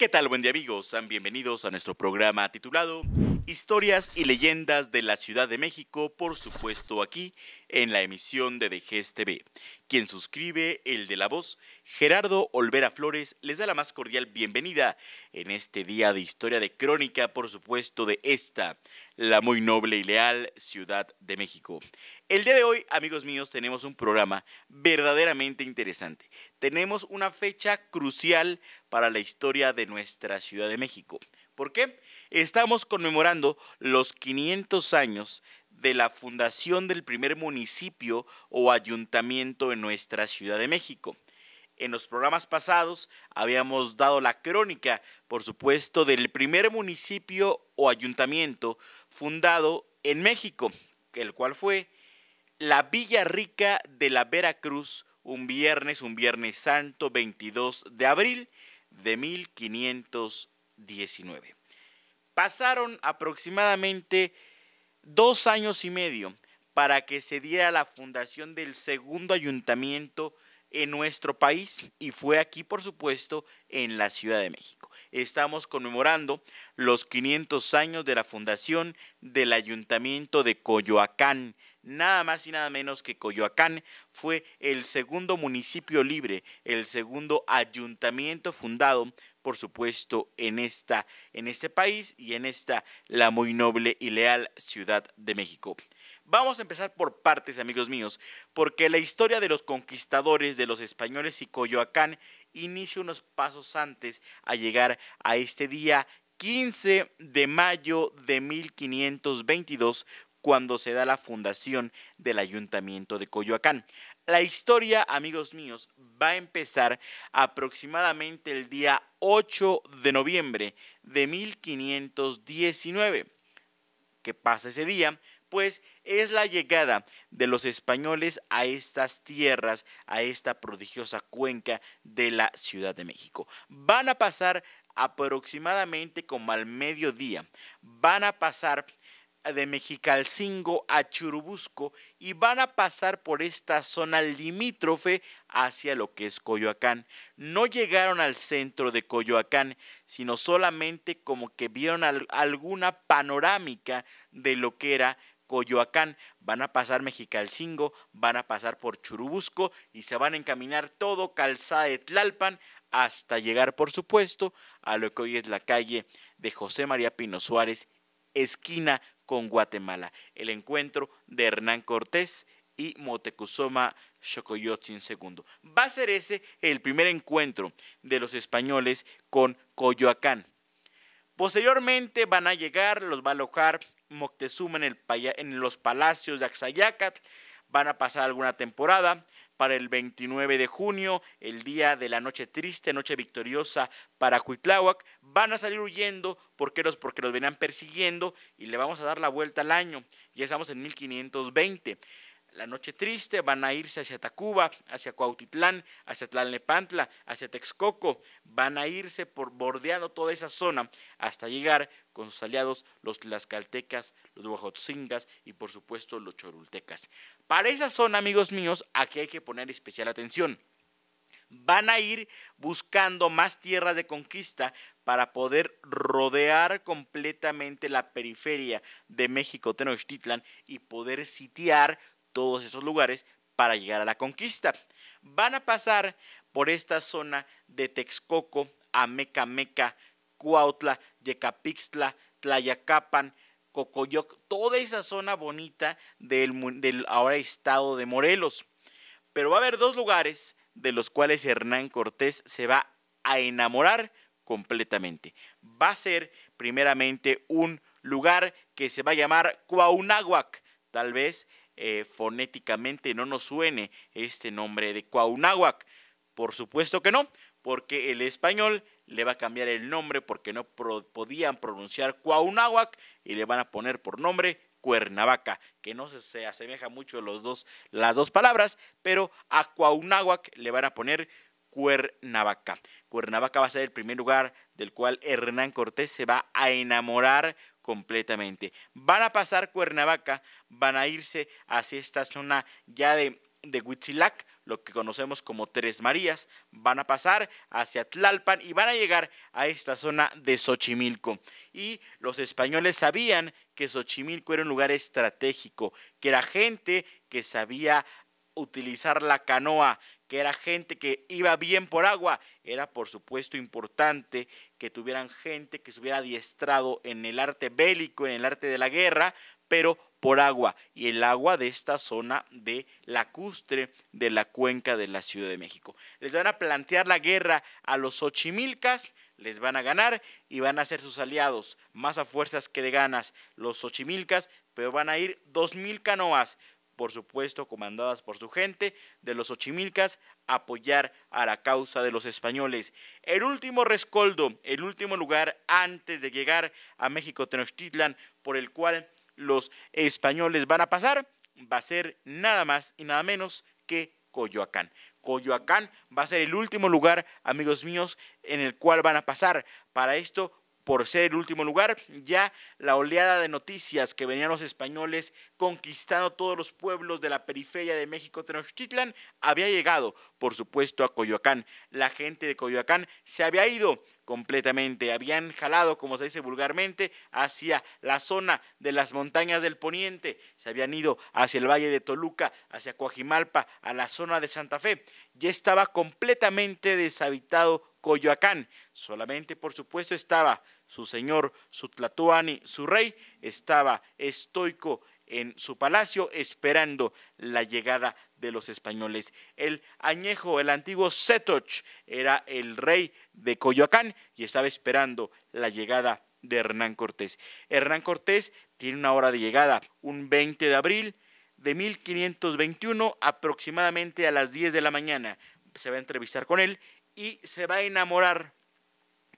¿Qué tal, buen día amigos? Sean bienvenidos a nuestro programa titulado Historias y leyendas de la Ciudad de México, por supuesto aquí en la emisión de DGES TV. Quien suscribe, el de la voz, Gerardo Olvera Flores, les da la más cordial bienvenida en este día de historia de crónica, por supuesto, de esta, la muy noble y leal Ciudad de México. El día de hoy, amigos míos, tenemos un programa verdaderamente interesante. Tenemos una fecha crucial para la historia de nuestra Ciudad de México. ¿Por qué? Estamos conmemorando los 500 años de la fundación del primer municipio o ayuntamiento en nuestra Ciudad de México. En los programas pasados habíamos dado la crónica, por supuesto, del primer municipio o ayuntamiento fundado en México, el cual fue la Villa Rica de la Veracruz, un viernes, un viernes santo, 22 de abril de 1519. Pasaron aproximadamente dos años y medio para que se diera la fundación del segundo ayuntamiento en nuestro país y fue aquí, por supuesto, en la Ciudad de México. Estamos conmemorando los 500 años de la fundación del Ayuntamiento de Coyoacán nada más y nada menos que Coyoacán fue el segundo municipio libre, el segundo ayuntamiento fundado, por supuesto, en, esta, en este país y en esta la muy noble y leal Ciudad de México. Vamos a empezar por partes, amigos míos, porque la historia de los conquistadores, de los españoles y Coyoacán inicia unos pasos antes a llegar a este día 15 de mayo de 1522, cuando se da la fundación del ayuntamiento de Coyoacán. La historia, amigos míos, va a empezar aproximadamente el día 8 de noviembre de 1519. ¿Qué pasa ese día? Pues es la llegada de los españoles a estas tierras, a esta prodigiosa cuenca de la Ciudad de México. Van a pasar aproximadamente como al mediodía. Van a pasar de Mexicalcingo a Churubusco y van a pasar por esta zona limítrofe hacia lo que es Coyoacán. No llegaron al centro de Coyoacán, sino solamente como que vieron alguna panorámica de lo que era Coyoacán, van a pasar Mexicalcingo, van a pasar por Churubusco y se van a encaminar todo Calzada de Tlalpan hasta llegar, por supuesto, a lo que hoy es la calle de José María Pino Suárez, esquina con Guatemala. El encuentro de Hernán Cortés y Motecuzoma Xocoyotzin II. Va a ser ese el primer encuentro de los españoles con Coyoacán. Posteriormente van a llegar, los va a alojar Moctezuma en, los palacios de Axayacat, van a pasar alguna temporada, para el 29 de junio, el día de la noche triste, noche victoriosa para Cuitláhuac. Van a salir huyendo, porque los, porque los venían persiguiendo y le vamos a dar la vuelta al año. Ya estamos en 1520 la noche triste, van a irse hacia Tacuba, hacia Cuautitlán, hacia Tlalnepantla, hacia Texcoco, van a irse por bordeando toda esa zona hasta llegar con sus aliados los tlaxcaltecas, los huajotzingas y por supuesto los chorultecas. Para esa zona, amigos míos, aquí hay que poner especial atención van a ir buscando más tierras de conquista para poder rodear completamente la periferia de México Tenochtitlán y poder sitiar todos esos lugares para llegar a la conquista. Van a pasar por esta zona de Texcoco, Meca, Cuautla, Yecapixtla, Tlayacapan, Cocoyoc, toda esa zona bonita del, ahora estado de Morelos. Pero va a haber dos lugares de los cuales Hernán Cortés se va a enamorar completamente. Va a ser primeramente un lugar que se va a llamar Cuauhnáhuac, tal vez eh, fonéticamente no nos suene este nombre de Cuauhnáhuac. Por supuesto que no, porque el español le va a cambiar el nombre porque no podían pronunciar Cuauhnáhuac y le van a poner por nombre Cuernavaca, que no se, asemeja mucho los dos, las dos palabras, pero a Cuauhnáhuac le van a poner Cuernavaca. Cuernavaca va a ser el primer lugar del cual Hernán Cortés se va a enamorar completamente. Van a pasar Cuernavaca, van a irse hacia esta zona ya de, de Huitzilac, lo que conocemos como Tres Marías, van a pasar hacia Tlalpan y van a llegar a esta zona de Xochimilco. Y los españoles sabían que Xochimilco era un lugar estratégico, que era gente que sabía utilizar la canoa, que era gente que iba bien por agua, era por supuesto importante que tuvieran gente que se hubiera adiestrado en el arte bélico, en el arte de la guerra, pero por agua y el agua de esta zona de lacustre de la cuenca de la Ciudad de México. Les van a plantear la guerra a los ochimilcas, les van a ganar y van a ser sus aliados, más a fuerzas que de ganas los ochimilcas, pero van a ir dos mil canoas, por supuesto comandadas por su gente de los Ochimilcas, apoyar a la causa de los españoles. El último rescoldo, el último lugar antes de llegar a México Tenochtitlan por el cual los españoles van a pasar, va a ser nada más y nada menos que Coyoacán. Coyoacán va a ser el último lugar, amigos míos, en el cual van a pasar. Para esto por ser el último lugar, ya la oleada de noticias que venían los españoles conquistando todos los pueblos de la periferia de México Tenochtitlan había llegado, por supuesto, a Coyoacán. La gente de Coyoacán se había ido completamente. Habían jalado, como se dice vulgarmente, hacia la zona de las montañas del poniente. Se habían ido hacia el valle de Toluca, hacia Coajimalpa, a la zona de Santa Fe. Ya estaba completamente deshabitado Coyoacán. Solamente, por supuesto, estaba su señor, su su rey, estaba estoico en su palacio esperando la llegada de los españoles. El añejo, el antiguo Setoch, era el rey de Coyoacán y estaba esperando la llegada de Hernán Cortés. Hernán Cortés tiene una hora de llegada, un 20 de abril de 1521, aproximadamente a las 10 de la mañana. Se va a entrevistar con él y se va a enamorar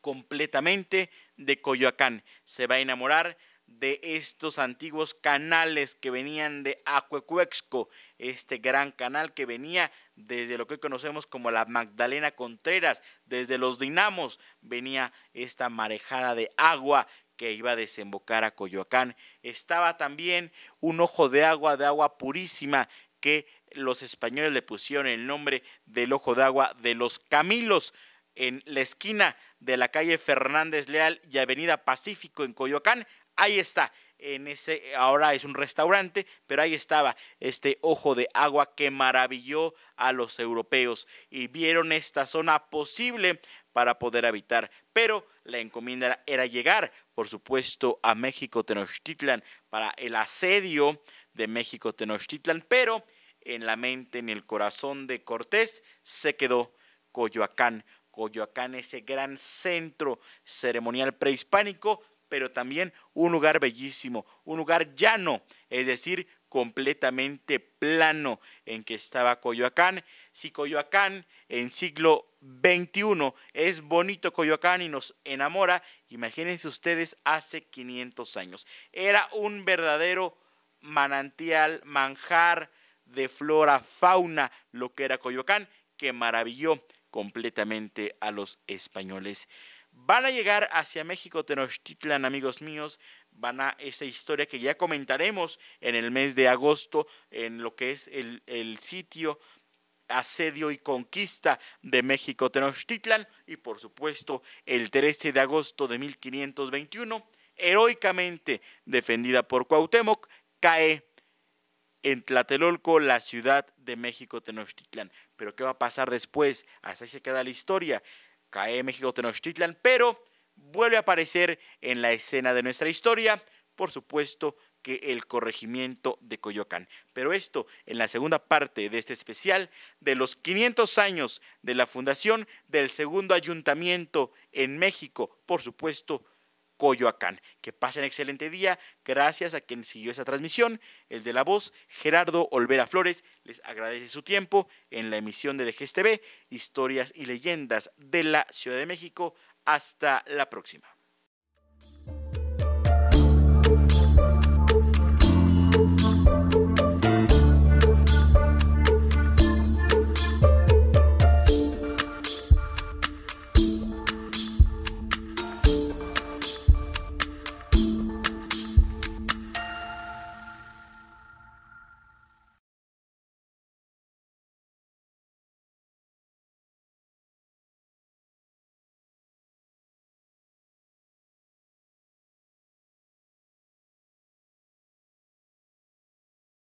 completamente de Coyoacán. Se va a enamorar de estos antiguos canales que venían de Acuecuexco, este gran canal que venía desde lo que conocemos como la Magdalena Contreras, desde los dinamos venía esta marejada de agua que iba a desembocar a Coyoacán. Estaba también un ojo de agua, de agua purísima, que los españoles le pusieron el nombre del ojo de agua de los Camilos en la esquina de la calle Fernández Leal y Avenida Pacífico en Coyoacán Ahí está. En ese, ahora es un restaurante, pero ahí estaba este ojo de agua que maravilló a los europeos y vieron esta zona posible para poder habitar. Pero la encomienda era llegar, por supuesto, a México Tenochtitlan para el asedio de México Tenochtitlan, pero en la mente, en el corazón de Cortés se quedó Coyoacán. Coyoacán, ese gran centro ceremonial prehispánico, pero también un lugar bellísimo, un lugar llano, es decir, completamente plano en que estaba Coyoacán. Si Coyoacán en siglo XXI es bonito Coyoacán y nos enamora, imagínense ustedes hace 500 años. Era un verdadero manantial, manjar de flora, fauna, lo que era Coyoacán, que maravilló completamente a los españoles. Van a llegar hacia México Tenochtitlan, amigos míos. Van a esa historia que ya comentaremos en el mes de agosto en lo que es el, sitio asedio y conquista de México Tenochtitlan y por supuesto el 13 de agosto de 1521, heroicamente defendida por Cuauhtémoc, cae en Tlatelolco la ciudad de México Tenochtitlan. Pero ¿qué va a pasar después? Hasta ahí se queda la historia cae México Tenochtitlan, pero vuelve a aparecer en la escena de nuestra historia, por supuesto que el corregimiento de Coyoacán. Pero esto en la segunda parte de este especial de los 500 años de la fundación del segundo ayuntamiento en México, por supuesto Coyoacán. Que pasen excelente día. Gracias a quien siguió esa transmisión. El de la voz, Gerardo Olvera Flores, les agradece su tiempo en la emisión de DGSTV, Historias y Leyendas de la Ciudad de México. Hasta la próxima.